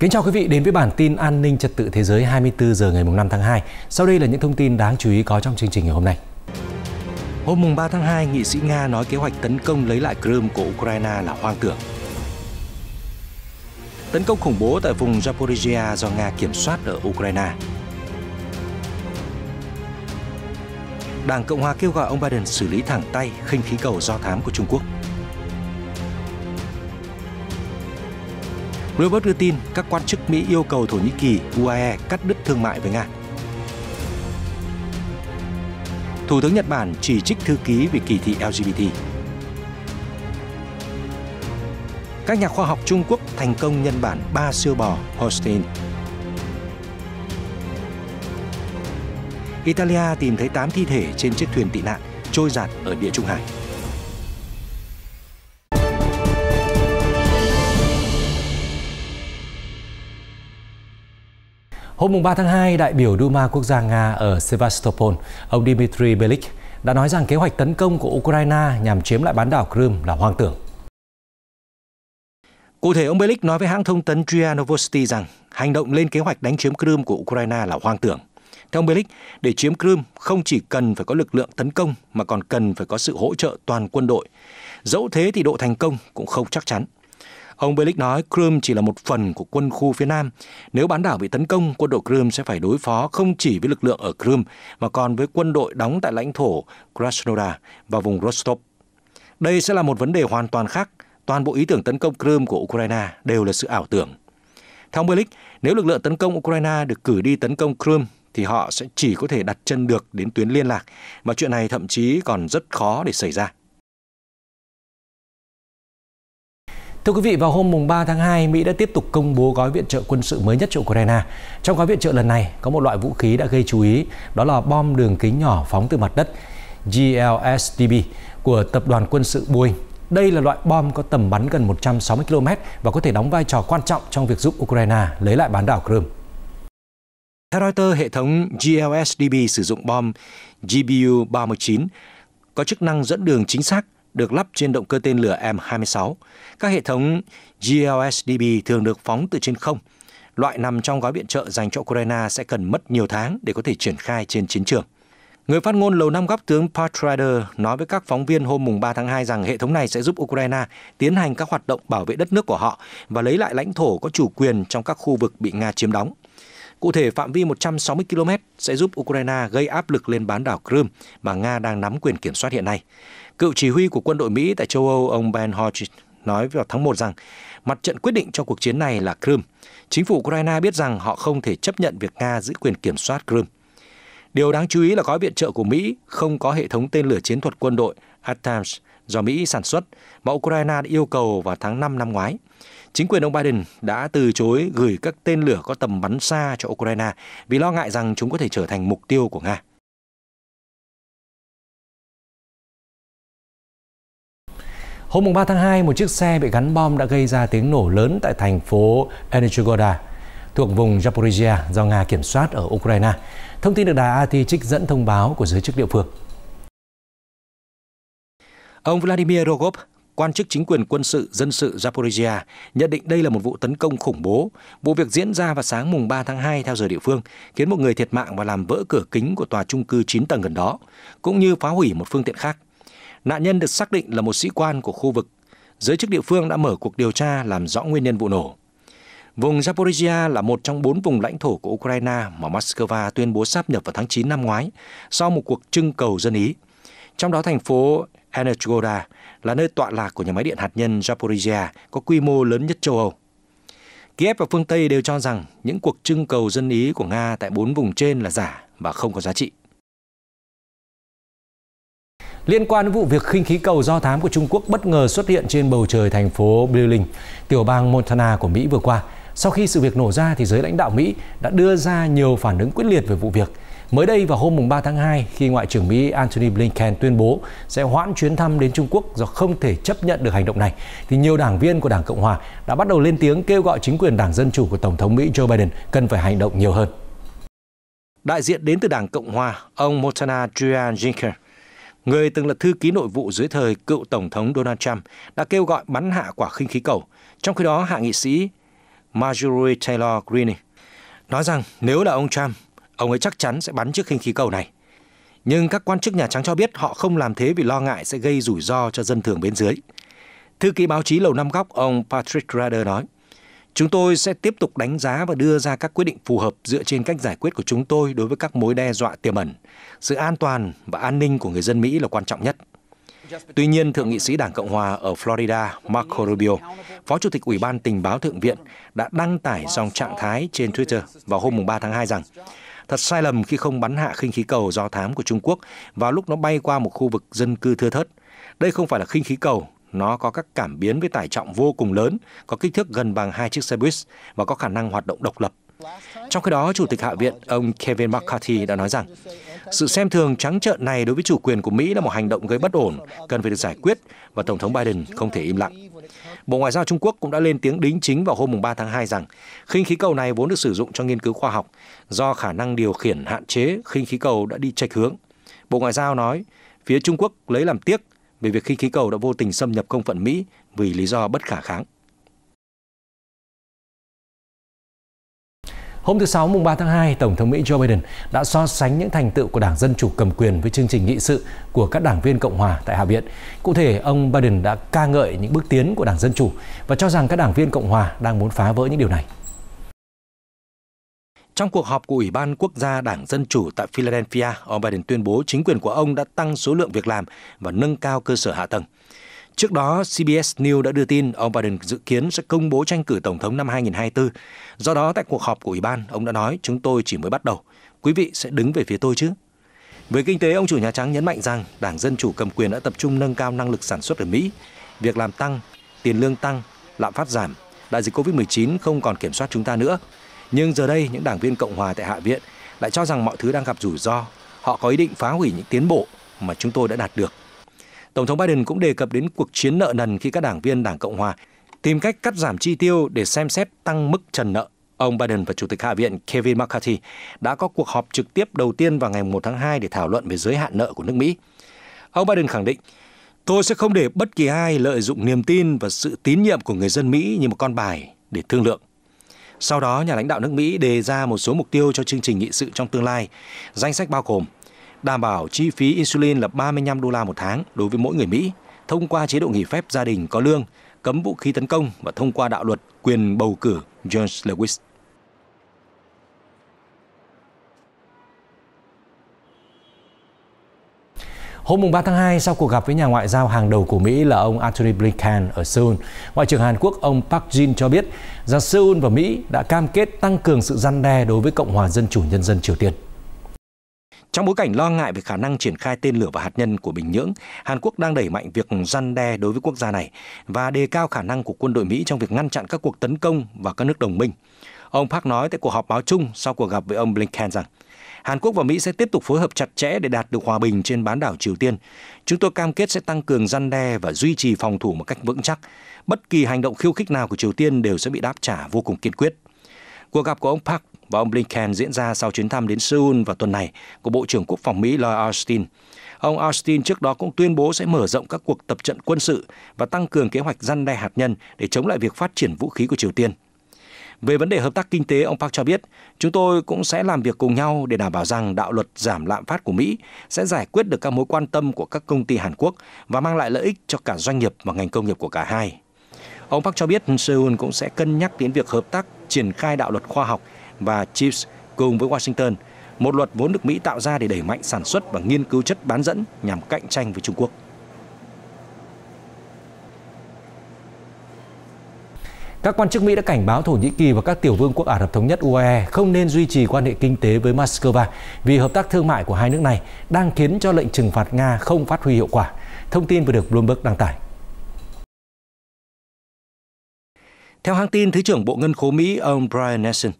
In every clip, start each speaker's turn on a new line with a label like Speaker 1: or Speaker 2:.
Speaker 1: Kính chào quý vị đến với bản tin an ninh trật tự thế giới 24 giờ ngày 5 tháng 2. Sau đây là những thông tin đáng chú ý có trong chương trình ngày hôm nay. Hôm 3 tháng 2, nghị sĩ Nga nói kế hoạch tấn công lấy lại Crimea của Ukraine là hoang tưởng. Tấn công khủng bố tại vùng Zaporizhia do Nga kiểm soát ở Ukraine. Đảng Cộng hòa kêu gọi ông Biden xử lý thẳng tay khinh khí cầu do thám của Trung Quốc. Reuters đưa tin các quan chức Mỹ yêu cầu Thổ Nhĩ Kỳ, UAE cắt đứt thương mại với Nga. Thủ tướng Nhật Bản chỉ trích thư ký vì kỳ thị LGBT. Các nhà khoa học Trung Quốc thành công nhân bản 3 siêu bò Holstein. Italia tìm thấy 8 thi thể trên chiếc thuyền tị nạn trôi giạt ở địa Trung Hải. Hôm 3 tháng 2, đại biểu Duma Quốc gia Nga ở Sevastopol, ông Dmitry Belik, đã nói rằng kế hoạch tấn công của Ukraine nhằm chiếm lại bán đảo Crimea là hoang tưởng. Cụ thể, ông Belik nói với hãng thông tấn RIA Novosti rằng hành động lên kế hoạch đánh chiếm Crimea của Ukraine là hoang tưởng. Theo ông Belik, để chiếm Crimea không chỉ cần phải có lực lượng tấn công mà còn cần phải có sự hỗ trợ toàn quân đội. Dẫu thế thì độ thành công cũng không chắc chắn. Ông Belik nói Crimea chỉ là một phần của quân khu phía Nam. Nếu bán đảo bị tấn công, quân đội Crimea sẽ phải đối phó không chỉ với lực lượng ở Crimea mà còn với quân đội đóng tại lãnh thổ Krasnodar và vùng Rostov. Đây sẽ là một vấn đề hoàn toàn khác. Toàn bộ ý tưởng tấn công Crimea của Ukraine đều là sự ảo tưởng. Theo ông nếu lực lượng tấn công Ukraine được cử đi tấn công Crimea thì họ sẽ chỉ có thể đặt chân được đến tuyến liên lạc và chuyện này thậm chí còn rất khó để xảy ra. Thưa quý vị, vào hôm mùng 3 tháng 2, Mỹ đã tiếp tục công bố gói viện trợ quân sự mới nhất cho Ukraine. Trong gói viện trợ lần này, có một loại vũ khí đã gây chú ý, đó là bom đường kính nhỏ phóng từ mặt đất GLSDB của tập đoàn quân sự Boeing. Đây là loại bom có tầm bắn gần 160 km và có thể đóng vai trò quan trọng trong việc giúp Ukraine lấy lại bán đảo Crimea. Theo Reuters, hệ thống GLSDB sử dụng bom GBU-39 có chức năng dẫn đường chính xác được lắp trên động cơ tên lửa M26. Các hệ thống GLSDB thường được phóng từ trên không. Loại nằm trong gói viện trợ dành cho Ukraine sẽ cần mất nhiều tháng để có thể triển khai trên chiến trường. Người phát ngôn lầu năm góc tướng Pat Ryder nói với các phóng viên hôm mùng 3 tháng 2 rằng hệ thống này sẽ giúp Ukraine tiến hành các hoạt động bảo vệ đất nước của họ và lấy lại lãnh thổ có chủ quyền trong các khu vực bị Nga chiếm đóng. Cụ thể, phạm vi 160 km sẽ giúp Ukraine gây áp lực lên bán đảo Crimea mà Nga đang nắm quyền kiểm soát hiện nay. Cựu chỉ huy của quân đội Mỹ tại châu Âu ông Ben Hodges nói vào tháng 1 rằng mặt trận quyết định cho cuộc chiến này là Crimea. Chính phủ Ukraine biết rằng họ không thể chấp nhận việc Nga giữ quyền kiểm soát Crimea. Điều đáng chú ý là gói viện trợ của Mỹ không có hệ thống tên lửa chiến thuật quân đội ATAMS do Mỹ sản xuất mà Ukraine đã yêu cầu vào tháng 5 năm ngoái. Chính quyền ông Biden đã từ chối gửi các tên lửa có tầm bắn xa cho Ukraine vì lo ngại rằng chúng có thể trở thành mục tiêu của Nga. Hôm 3 tháng 2, một chiếc xe bị gắn bom đã gây ra tiếng nổ lớn tại thành phố Energoda thuộc vùng Zaporizhia do Nga kiểm soát ở Ukraine. Thông tin được đài RT trích dẫn thông báo của giới chức địa phương. Ông Vladimir Rogov, quan chức chính quyền quân sự dân sự Zaporizhia nhận định đây là một vụ tấn công khủng bố. Vụ việc diễn ra vào sáng mùng 3 tháng 2 theo giờ địa phương, khiến một người thiệt mạng và làm vỡ cửa kính của tòa trung cư 9 tầng gần đó, cũng như phá hủy một phương tiện khác. Nạn nhân được xác định là một sĩ quan của khu vực. Giới chức địa phương đã mở cuộc điều tra làm rõ nguyên nhân vụ nổ. Vùng Zaporizhia là một trong bốn vùng lãnh thổ của Ukraine mà Moscow tuyên bố sáp nhập vào tháng 9 năm ngoái sau một cuộc trưng cầu dân Ý. Trong đó thành phố Energoda là nơi tọa lạc của nhà máy điện hạt nhân Zaporizhia có quy mô lớn nhất châu Âu. Kiev và phương Tây đều cho rằng những cuộc trưng cầu dân Ý của Nga tại bốn vùng trên là giả và không có giá trị. Liên quan đến vụ việc khinh khí cầu do thám của Trung Quốc bất ngờ xuất hiện trên bầu trời thành phố Billings, tiểu bang Montana của Mỹ vừa qua, sau khi sự việc nổ ra thì giới lãnh đạo Mỹ đã đưa ra nhiều phản ứng quyết liệt về vụ việc. Mới đây vào hôm 3 tháng 2 khi Ngoại trưởng Mỹ Antony Blinken tuyên bố sẽ hoãn chuyến thăm đến Trung Quốc do không thể chấp nhận được hành động này thì nhiều đảng viên của Đảng Cộng Hòa đã bắt đầu lên tiếng kêu gọi chính quyền Đảng Dân Chủ của Tổng thống Mỹ Joe Biden cần phải hành động nhiều hơn. Đại diện đến từ Đảng Cộng Hòa, ông Montana Julian Jinker người từng là thư ký nội vụ dưới thời cựu Tổng thống Donald Trump, đã kêu gọi bắn hạ quả khinh khí cầu. Trong khi đó, hạ nghị sĩ Marjorie Taylor Greene nói rằng nếu là ông Trump, ông ấy chắc chắn sẽ bắn chiếc khinh khí cầu này. Nhưng các quan chức Nhà Trắng cho biết họ không làm thế vì lo ngại sẽ gây rủi ro cho dân thường bên dưới. Thư ký báo chí Lầu Năm Góc ông Patrick Rader nói – Chúng tôi sẽ tiếp tục đánh giá và đưa ra các quyết định phù hợp dựa trên cách giải quyết của chúng tôi đối với các mối đe dọa tiềm ẩn. Sự an toàn và an ninh của người dân Mỹ là quan trọng nhất. Tuy nhiên, Thượng nghị sĩ Đảng Cộng Hòa ở Florida Marco Rubio, Phó Chủ tịch Ủy ban Tình báo Thượng viện, đã đăng tải dòng trạng thái trên Twitter vào hôm 3 tháng 2 rằng thật sai lầm khi không bắn hạ khinh khí cầu do thám của Trung Quốc vào lúc nó bay qua một khu vực dân cư thưa thớt. Đây không phải là khinh khí cầu, nó có các cảm biến với tải trọng vô cùng lớn, có kích thước gần bằng hai chiếc xe buýt và có khả năng hoạt động độc lập. Trong khi đó, Chủ tịch Hạ viện ông Kevin McCarthy đã nói rằng sự xem thường trắng trợn này đối với chủ quyền của Mỹ là một hành động gây bất ổn, cần phải được giải quyết và Tổng thống Biden không thể im lặng. Bộ Ngoại giao Trung Quốc cũng đã lên tiếng đính chính vào hôm 3 tháng 2 rằng khinh khí cầu này vốn được sử dụng cho nghiên cứu khoa học. Do khả năng điều khiển hạn chế, khinh khí cầu đã đi chệch hướng. Bộ Ngoại giao nói, phía Trung Quốc lấy làm tiếc về việc khi khí cầu đã vô tình xâm nhập không phận Mỹ vì lý do bất khả kháng. Hôm thứ Sáu mùng 3 tháng 2, Tổng thống Mỹ Joe Biden đã so sánh những thành tựu của Đảng Dân Chủ cầm quyền với chương trình nghị sự của các đảng viên Cộng Hòa tại Hạ viện. Cụ thể, ông Biden đã ca ngợi những bước tiến của Đảng Dân Chủ và cho rằng các đảng viên Cộng Hòa đang muốn phá vỡ những điều này. Trong cuộc họp của Ủy ban Quốc gia Đảng Dân Chủ tại Philadelphia, ông Biden tuyên bố chính quyền của ông đã tăng số lượng việc làm và nâng cao cơ sở hạ tầng. Trước đó, CBS News đã đưa tin ông Biden dự kiến sẽ công bố tranh cử Tổng thống năm 2024. Do đó, tại cuộc họp của Ủy ban, ông đã nói chúng tôi chỉ mới bắt đầu. Quý vị sẽ đứng về phía tôi chứ? Về kinh tế, ông chủ Nhà Trắng nhấn mạnh rằng Đảng Dân Chủ cầm quyền đã tập trung nâng cao năng lực sản xuất ở Mỹ. Việc làm tăng, tiền lương tăng, lạm phát giảm, đại dịch COVID-19 không còn kiểm soát chúng ta nữa. Nhưng giờ đây, những đảng viên Cộng hòa tại Hạ viện lại cho rằng mọi thứ đang gặp rủi ro. Họ có ý định phá hủy những tiến bộ mà chúng tôi đã đạt được. Tổng thống Biden cũng đề cập đến cuộc chiến nợ nần khi các đảng viên Đảng Cộng hòa tìm cách cắt giảm chi tiêu để xem xét tăng mức trần nợ. Ông Biden và Chủ tịch Hạ viện Kevin McCarthy đã có cuộc họp trực tiếp đầu tiên vào ngày 1 tháng 2 để thảo luận về giới hạn nợ của nước Mỹ. Ông Biden khẳng định, tôi sẽ không để bất kỳ ai lợi dụng niềm tin và sự tín nhiệm của người dân Mỹ như một con bài để thương lượng. Sau đó, nhà lãnh đạo nước Mỹ đề ra một số mục tiêu cho chương trình nghị sự trong tương lai. Danh sách bao gồm đảm bảo chi phí insulin là 35 đô la một tháng đối với mỗi người Mỹ, thông qua chế độ nghỉ phép gia đình có lương, cấm vũ khí tấn công và thông qua đạo luật quyền bầu cử George Lewis. Hôm 3 tháng 2, sau cuộc gặp với nhà ngoại giao hàng đầu của Mỹ là ông Antony Blinken ở Seoul, Ngoại trưởng Hàn Quốc ông Park Jin cho biết rằng Seoul và Mỹ đã cam kết tăng cường sự răn đe đối với Cộng hòa Dân chủ Nhân dân Triều Tiên. Trong bối cảnh lo ngại về khả năng triển khai tên lửa và hạt nhân của Bình Nhưỡng, Hàn Quốc đang đẩy mạnh việc răn đe đối với quốc gia này và đề cao khả năng của quân đội Mỹ trong việc ngăn chặn các cuộc tấn công vào các nước đồng minh. Ông Park nói tại cuộc họp báo chung sau cuộc gặp với ông Blinken rằng Hàn Quốc và Mỹ sẽ tiếp tục phối hợp chặt chẽ để đạt được hòa bình trên bán đảo Triều Tiên. Chúng tôi cam kết sẽ tăng cường răn đe và duy trì phòng thủ một cách vững chắc. Bất kỳ hành động khiêu khích nào của Triều Tiên đều sẽ bị đáp trả vô cùng kiên quyết. Cuộc gặp của ông Park và ông Blinken diễn ra sau chuyến thăm đến Seoul vào tuần này của Bộ trưởng Quốc phòng Mỹ Lloyd Austin. Ông Austin trước đó cũng tuyên bố sẽ mở rộng các cuộc tập trận quân sự và tăng cường kế hoạch răn đe hạt nhân để chống lại việc phát triển vũ khí của Triều Tiên. Về vấn đề hợp tác kinh tế, ông Park cho biết, chúng tôi cũng sẽ làm việc cùng nhau để đảm bảo rằng đạo luật giảm lạm phát của Mỹ sẽ giải quyết được các mối quan tâm của các công ty Hàn Quốc và mang lại lợi ích cho cả doanh nghiệp và ngành công nghiệp của cả hai. Ông Park cho biết Seoul cũng sẽ cân nhắc đến việc hợp tác triển khai đạo luật khoa học và CHIPS cùng với Washington, một luật vốn được Mỹ tạo ra để đẩy mạnh sản xuất và nghiên cứu chất bán dẫn nhằm cạnh tranh với Trung Quốc. Các quan chức Mỹ đã cảnh báo Thổ Nhĩ Kỳ và các tiểu vương quốc Ả Rập Thống nhất UAE không nên duy trì quan hệ kinh tế với Moscow vì hợp tác thương mại của hai nước này đang khiến cho lệnh trừng phạt Nga không phát huy hiệu quả. Thông tin vừa được Bloomberg đăng tải. Theo hãng tin, Thứ trưởng Bộ Ngân khố Mỹ ông Brian Nelson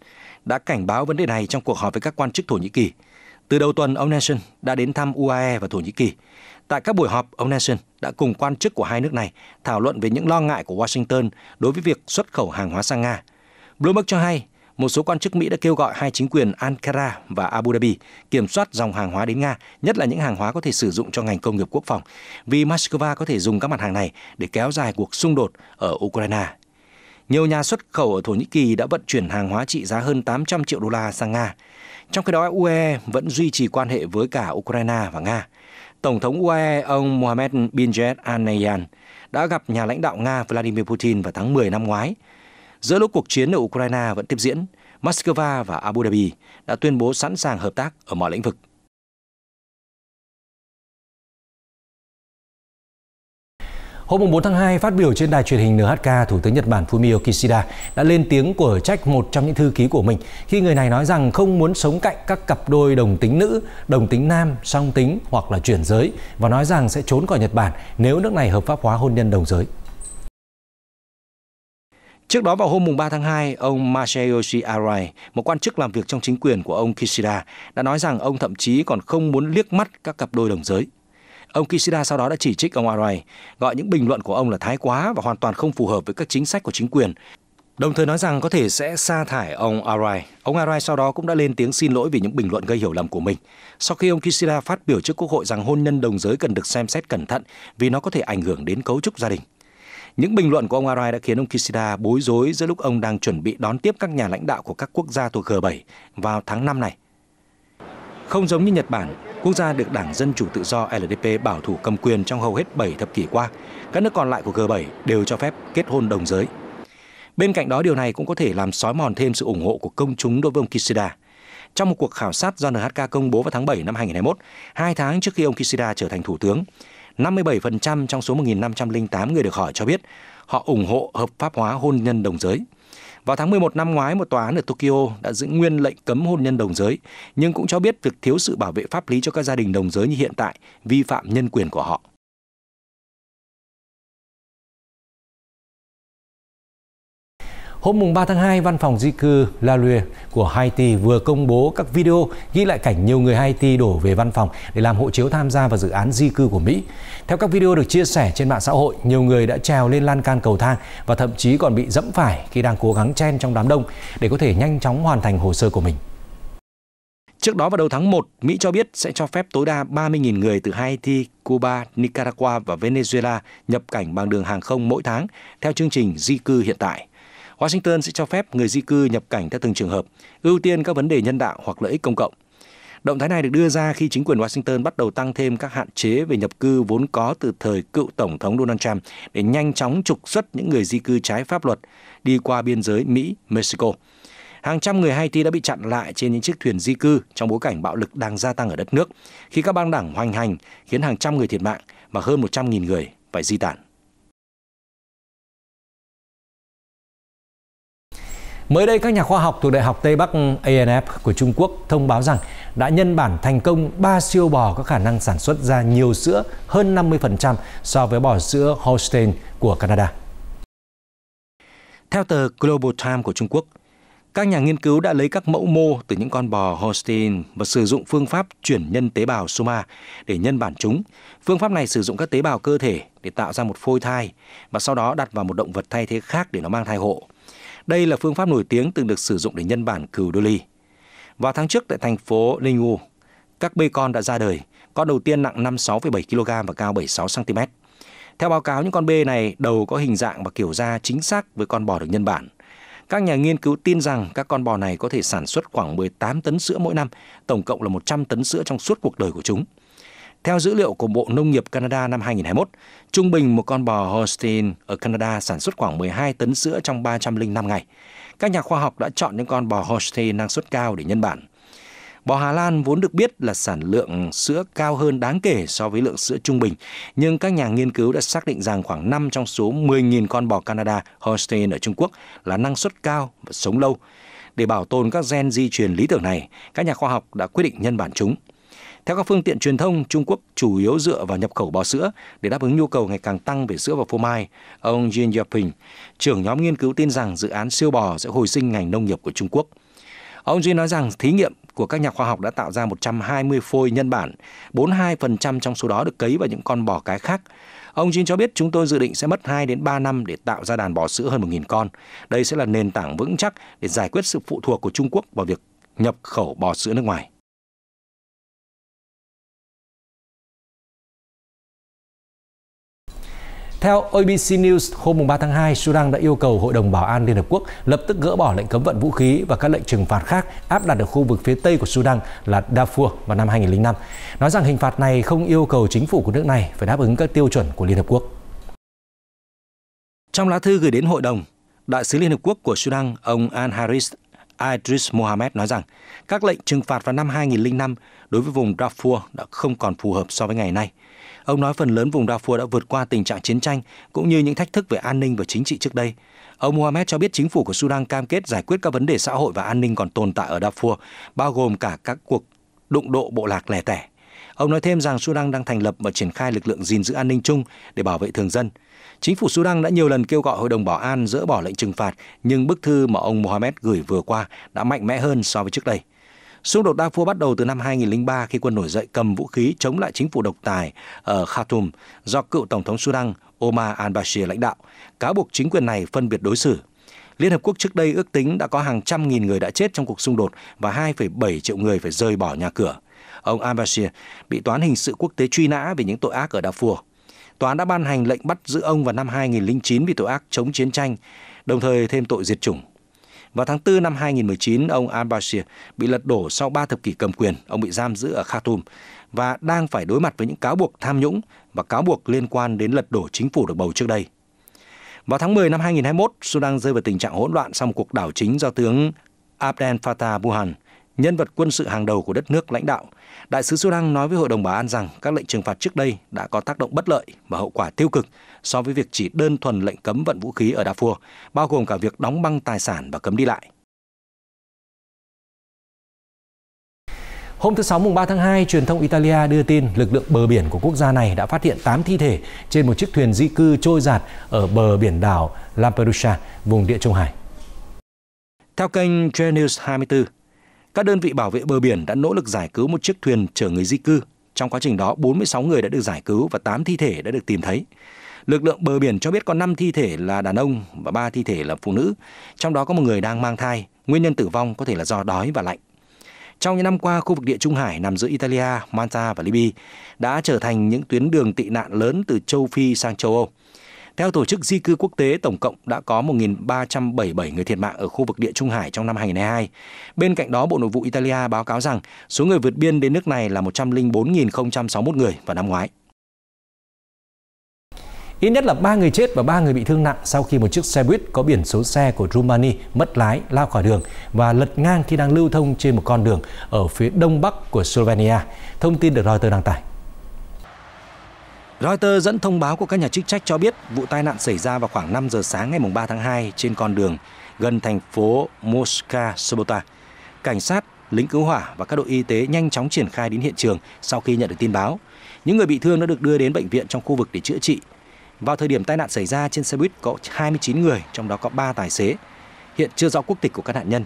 Speaker 1: đã cảnh báo vấn đề này trong cuộc họp với các quan chức Thổ Nhĩ Kỳ – từ đầu tuần, ông Nelson đã đến thăm UAE và Thổ Nhĩ Kỳ. Tại các buổi họp, ông Nelson đã cùng quan chức của hai nước này thảo luận về những lo ngại của Washington đối với việc xuất khẩu hàng hóa sang Nga. Bloomberg cho hay, một số quan chức Mỹ đã kêu gọi hai chính quyền Ankara và Abu Dhabi kiểm soát dòng hàng hóa đến Nga, nhất là những hàng hóa có thể sử dụng cho ngành công nghiệp quốc phòng, vì Moscow có thể dùng các mặt hàng này để kéo dài cuộc xung đột ở Ukraine. Nhiều nhà xuất khẩu ở Thổ Nhĩ Kỳ đã vận chuyển hàng hóa trị giá hơn 800 triệu đô la sang Nga. Trong khi đó, UAE vẫn duy trì quan hệ với cả Ukraine và Nga. Tổng thống UAE ông Mohammed bin Zayed Al Nahyan đã gặp nhà lãnh đạo Nga Vladimir Putin vào tháng 10 năm ngoái. Giữa lúc cuộc chiến ở Ukraine vẫn tiếp diễn, Moscow và Abu Dhabi đã tuyên bố sẵn sàng hợp tác ở mọi lĩnh vực. Hôm 4 tháng 2, phát biểu trên đài truyền hình NHK, Thủ tướng Nhật Bản Fumio Kishida đã lên tiếng của trách một trong những thư ký của mình khi người này nói rằng không muốn sống cạnh các cặp đôi đồng tính nữ, đồng tính nam, song tính hoặc là chuyển giới và nói rằng sẽ trốn khỏi Nhật Bản nếu nước này hợp pháp hóa hôn nhân đồng giới. Trước đó vào hôm 3 tháng 2, ông Masayoshi Arai, một quan chức làm việc trong chính quyền của ông Kishida, đã nói rằng ông thậm chí còn không muốn liếc mắt các cặp đôi đồng giới. Ông Kishida sau đó đã chỉ trích ông Arai, gọi những bình luận của ông là thái quá và hoàn toàn không phù hợp với các chính sách của chính quyền. Đồng thời nói rằng có thể sẽ sa thải ông Arai. Ông Arai sau đó cũng đã lên tiếng xin lỗi vì những bình luận gây hiểu lầm của mình. Sau khi ông Kishida phát biểu trước Quốc hội rằng hôn nhân đồng giới cần được xem xét cẩn thận vì nó có thể ảnh hưởng đến cấu trúc gia đình. Những bình luận của ông Arai đã khiến ông Kishida bối rối giữa lúc ông đang chuẩn bị đón tiếp các nhà lãnh đạo của các quốc gia thuộc G7 vào tháng 5 này. Không giống như Nhật Bản, quốc gia được Đảng Dân Chủ Tự do LDP bảo thủ cầm quyền trong hầu hết 7 thập kỷ qua, các nước còn lại của G7 đều cho phép kết hôn đồng giới. Bên cạnh đó, điều này cũng có thể làm sói mòn thêm sự ủng hộ của công chúng đối với ông Kishida. Trong một cuộc khảo sát do NHK công bố vào tháng 7 năm 2021, hai tháng trước khi ông Kishida trở thành thủ tướng, 57% trong số 1.508 người được hỏi cho biết họ ủng hộ hợp pháp hóa hôn nhân đồng giới. Vào tháng 11 năm ngoái, một tòa án ở Tokyo đã giữ nguyên lệnh cấm hôn nhân đồng giới, nhưng cũng cho biết việc thiếu sự bảo vệ pháp lý cho các gia đình đồng giới như hiện tại vi phạm nhân quyền của họ. Hôm 3 tháng 2, Văn phòng di cư La Lue của Haiti vừa công bố các video ghi lại cảnh nhiều người Haiti đổ về văn phòng để làm hộ chiếu tham gia vào dự án di cư của Mỹ. Theo các video được chia sẻ trên mạng xã hội, nhiều người đã trèo lên lan can cầu thang và thậm chí còn bị dẫm phải khi đang cố gắng chen trong đám đông để có thể nhanh chóng hoàn thành hồ sơ của mình. Trước đó vào đầu tháng 1, Mỹ cho biết sẽ cho phép tối đa 30.000 người từ Haiti, Cuba, Nicaragua và Venezuela nhập cảnh bằng đường hàng không mỗi tháng theo chương trình di cư hiện tại. Washington sẽ cho phép người di cư nhập cảnh theo từng trường hợp, ưu tiên các vấn đề nhân đạo hoặc lợi ích công cộng. Động thái này được đưa ra khi chính quyền Washington bắt đầu tăng thêm các hạn chế về nhập cư vốn có từ thời cựu Tổng thống Donald Trump để nhanh chóng trục xuất những người di cư trái pháp luật đi qua biên giới Mỹ-Mexico. Hàng trăm người Haiti đã bị chặn lại trên những chiếc thuyền di cư trong bối cảnh bạo lực đang gia tăng ở đất nước, khi các bang đảng hoành hành khiến hàng trăm người thiệt mạng và hơn 100.000 người phải di tản. Mới đây, các nhà khoa học thuộc Đại học Tây Bắc ANF của Trung Quốc thông báo rằng đã nhân bản thành công 3 siêu bò có khả năng sản xuất ra nhiều sữa hơn 50% so với bò sữa Holstein của Canada. Theo tờ Global Times của Trung Quốc, các nhà nghiên cứu đã lấy các mẫu mô từ những con bò Holstein và sử dụng phương pháp chuyển nhân tế bào soma để nhân bản chúng. Phương pháp này sử dụng các tế bào cơ thể để tạo ra một phôi thai và sau đó đặt vào một động vật thay thế khác để nó mang thai hộ. Đây là phương pháp nổi tiếng từng được sử dụng để nhân bản cừu đô ly. Vào tháng trước tại thành phố Ningwu, các bê con đã ra đời. Con đầu tiên nặng 56,7 kg và cao 76 cm. Theo báo cáo, những con bê này đầu có hình dạng và kiểu da chính xác với con bò được nhân bản. Các nhà nghiên cứu tin rằng các con bò này có thể sản xuất khoảng 18 tấn sữa mỗi năm, tổng cộng là 100 tấn sữa trong suốt cuộc đời của chúng. Theo dữ liệu của Bộ Nông nghiệp Canada năm 2021, trung bình một con bò Holstein ở Canada sản xuất khoảng 12 tấn sữa trong 305 ngày. Các nhà khoa học đã chọn những con bò Holstein năng suất cao để nhân bản. Bò Hà Lan vốn được biết là sản lượng sữa cao hơn đáng kể so với lượng sữa trung bình, nhưng các nhà nghiên cứu đã xác định rằng khoảng 5 trong số 10.000 con bò Canada Holstein ở Trung Quốc là năng suất cao và sống lâu. Để bảo tồn các gen di truyền lý tưởng này, các nhà khoa học đã quyết định nhân bản chúng. Theo các phương tiện truyền thông, Trung Quốc chủ yếu dựa vào nhập khẩu bò sữa để đáp ứng nhu cầu ngày càng tăng về sữa và phô mai. Ông Jin Yaping, trưởng nhóm nghiên cứu tin rằng dự án siêu bò sẽ hồi sinh ngành nông nghiệp của Trung Quốc. Ông Jin nói rằng thí nghiệm của các nhà khoa học đã tạo ra 120 phôi nhân bản, 42% trong số đó được cấy vào những con bò cái khác. Ông Jin cho biết chúng tôi dự định sẽ mất 2 đến 3 năm để tạo ra đàn bò sữa hơn 1.000 con. Đây sẽ là nền tảng vững chắc để giải quyết sự phụ thuộc của Trung Quốc vào việc nhập khẩu bò sữa nước ngoài. Theo ABC News, hôm 3 tháng 2, Sudan đã yêu cầu Hội đồng Bảo an Liên Hợp Quốc lập tức gỡ bỏ lệnh cấm vận vũ khí và các lệnh trừng phạt khác áp đặt ở khu vực phía tây của Sudan là Darfur vào năm 2005, nói rằng hình phạt này không yêu cầu chính phủ của nước này phải đáp ứng các tiêu chuẩn của Liên Hợp Quốc. Trong lá thư gửi đến Hội đồng, Đại sứ Liên Hợp Quốc của Sudan, ông Al Haris Idris Mohamed nói rằng các lệnh trừng phạt vào năm 2005 đối với vùng Darfur đã không còn phù hợp so với ngày nay – Ông nói phần lớn vùng Darfur đã vượt qua tình trạng chiến tranh cũng như những thách thức về an ninh và chính trị trước đây. Ông Mohamed cho biết chính phủ của Sudan cam kết giải quyết các vấn đề xã hội và an ninh còn tồn tại ở Darfur, bao gồm cả các cuộc đụng độ bộ lạc lẻ tẻ. Ông nói thêm rằng Sudan đang thành lập và triển khai lực lượng gìn giữ an ninh chung để bảo vệ thường dân. Chính phủ Sudan đã nhiều lần kêu gọi Hội đồng Bảo an dỡ bỏ lệnh trừng phạt, nhưng bức thư mà ông Mohamed gửi vừa qua đã mạnh mẽ hơn so với trước đây. Xung đột Darfur bắt đầu từ năm 2003 khi quân nổi dậy cầm vũ khí chống lại chính phủ độc tài ở Khartoum do cựu Tổng thống Sudan Omar al-Bashir lãnh đạo, cáo buộc chính quyền này phân biệt đối xử. Liên Hợp Quốc trước đây ước tính đã có hàng trăm nghìn người đã chết trong cuộc xung đột và 2,7 triệu người phải rời bỏ nhà cửa. Ông al-Bashir bị toán hình sự quốc tế truy nã vì những tội ác ở Darfur. Tòa đã ban hành lệnh bắt giữ ông vào năm 2009 vì tội ác chống chiến tranh, đồng thời thêm tội diệt chủng. Vào tháng 4 năm 2019, ông al-Bashir bị lật đổ sau 3 thập kỷ cầm quyền. Ông bị giam giữ ở Khartoum và đang phải đối mặt với những cáo buộc tham nhũng và cáo buộc liên quan đến lật đổ chính phủ được bầu trước đây. Vào tháng 10 năm 2021, Sudan rơi vào tình trạng hỗn loạn sau một cuộc đảo chính do tướng Abdel Fattah Burhan – nhân vật quân sự hàng đầu của đất nước lãnh đạo, đại sứ Sudan nói với Hội đồng Bảo an rằng các lệnh trừng phạt trước đây đã có tác động bất lợi và hậu quả tiêu cực so với việc chỉ đơn thuần lệnh cấm vận vũ khí ở Darfur, bao gồm cả việc đóng băng tài sản và cấm đi lại. Hôm thứ Sáu mùng 3 tháng 2, truyền thông Italia đưa tin lực lượng bờ biển của quốc gia này đã phát hiện 8 thi thể trên một chiếc thuyền di cư trôi giạt ở bờ biển đảo Lampedusa, vùng địa Trung Hải. Theo kênh Tre News 24, các đơn vị bảo vệ bờ biển đã nỗ lực giải cứu một chiếc thuyền chở người di cư. Trong quá trình đó, 46 người đã được giải cứu và 8 thi thể đã được tìm thấy. Lực lượng bờ biển cho biết có 5 thi thể là đàn ông và 3 thi thể là phụ nữ, trong đó có một người đang mang thai. Nguyên nhân tử vong có thể là do đói và lạnh. Trong những năm qua, khu vực địa Trung Hải nằm giữa Italia, Malta và Libya đã trở thành những tuyến đường tị nạn lớn từ châu Phi sang châu Âu. Theo Tổ chức Di cư Quốc tế, tổng cộng đã có 1.377 người thiệt mạng ở khu vực địa Trung Hải trong năm 2022. Bên cạnh đó, Bộ Nội vụ Italia báo cáo rằng số người vượt biên đến nước này là 104.061 người vào năm ngoái. Ít nhất là 3 người chết và 3 người bị thương nặng sau khi một chiếc xe buýt có biển số xe của Rumani mất lái lao khỏi đường và lật ngang khi đang lưu thông trên một con đường ở phía đông bắc của Slovenia. Thông tin được Reuters đăng tải. Reuters dẫn thông báo của các nhà chức trách cho biết vụ tai nạn xảy ra vào khoảng 5 giờ sáng ngày 3 tháng 2 trên con đường gần thành phố Moska Sobota. Cảnh sát, lính cứu hỏa và các đội y tế nhanh chóng triển khai đến hiện trường sau khi nhận được tin báo. Những người bị thương đã được đưa đến bệnh viện trong khu vực để chữa trị. Vào thời điểm tai nạn xảy ra trên xe buýt có 29 người, trong đó có 3 tài xế. Hiện chưa rõ quốc tịch của các nạn nhân.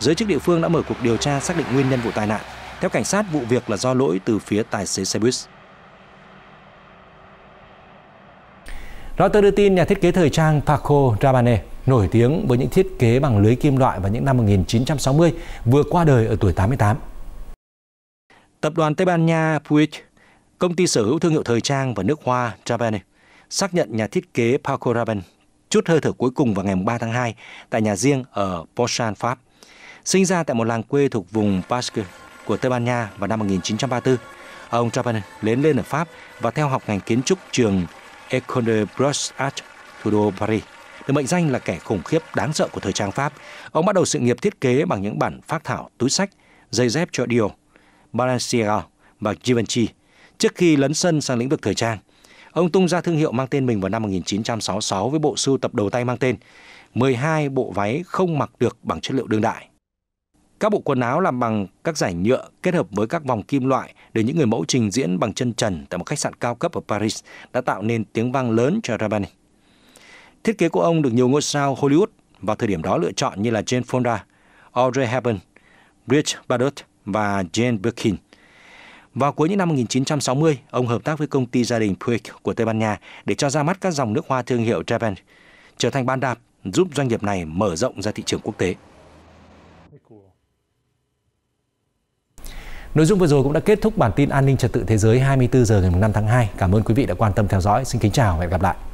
Speaker 1: Giới chức địa phương đã mở cuộc điều tra xác định nguyên nhân vụ tai nạn. Theo cảnh sát, vụ việc là do lỗi từ phía tài xế xe buýt. Reuters đưa tin nhà thiết kế thời trang Paco Rabanne nổi tiếng với những thiết kế bằng lưới kim loại vào những năm 1960 vừa qua đời ở tuổi 88. Tập đoàn Tây Ban Nha Puig, công ty sở hữu thương hiệu thời trang và nước hoa Rabanne, xác nhận nhà thiết kế Paco Rabanne chút hơi thở cuối cùng vào ngày 3 tháng 2 tại nhà riêng ở Pochal, Pháp. Sinh ra tại một làng quê thuộc vùng Basque của Tây Ban Nha vào năm 1934, ông Rabanne lớn lên ở Pháp và theo học ngành kiến trúc trường Ecole Brossard, thủ đô Paris được mệnh danh là kẻ khủng khiếp đáng sợ của thời trang Pháp. Ông bắt đầu sự nghiệp thiết kế bằng những bản phát thảo túi sách, giày dép cho Dior, Balenciaga và Givenchy. Trước khi lấn sân sang lĩnh vực thời trang, ông tung ra thương hiệu mang tên mình vào năm 1966 với bộ sưu tập đầu tay mang tên 12 bộ váy không mặc được bằng chất liệu đương đại. Các bộ quần áo làm bằng các giải nhựa kết hợp với các vòng kim loại để những người mẫu trình diễn bằng chân trần tại một khách sạn cao cấp ở Paris đã tạo nên tiếng vang lớn cho Rabbani. Thiết kế của ông được nhiều ngôi sao Hollywood vào thời điểm đó lựa chọn như là Jane Fonda, Audrey Hepburn, Bridget Bardot và Jane Birkin. Vào cuối những năm 1960, ông hợp tác với công ty gia đình Puig của Tây Ban Nha để cho ra mắt các dòng nước hoa thương hiệu Japan, trở thành ban đạp giúp doanh nghiệp này mở rộng ra thị trường quốc tế. Nội dung vừa rồi cũng đã kết thúc bản tin an ninh trật tự thế giới 24 giờ ngày 5 tháng 2. Cảm ơn quý vị đã quan tâm theo dõi. Xin kính chào và hẹn gặp lại.